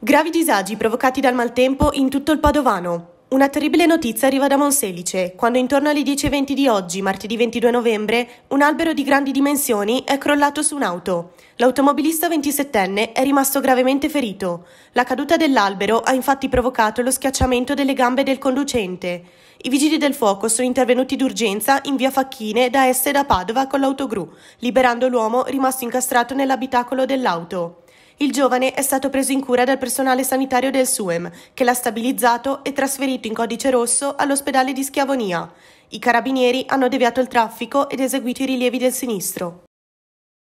Gravi disagi provocati dal maltempo in tutto il Padovano. Una terribile notizia arriva da Monselice, quando intorno alle 10.20 di oggi, martedì 22 novembre, un albero di grandi dimensioni è crollato su un'auto. L'automobilista 27enne è rimasto gravemente ferito. La caduta dell'albero ha infatti provocato lo schiacciamento delle gambe del conducente. I vigili del fuoco sono intervenuti d'urgenza in via Facchine da Este da Padova con l'autogru, liberando l'uomo rimasto incastrato nell'abitacolo dell'auto. Il giovane è stato preso in cura dal personale sanitario del SUEM, che l'ha stabilizzato e trasferito in codice rosso all'ospedale di Schiavonia. I carabinieri hanno deviato il traffico ed eseguito i rilievi del sinistro.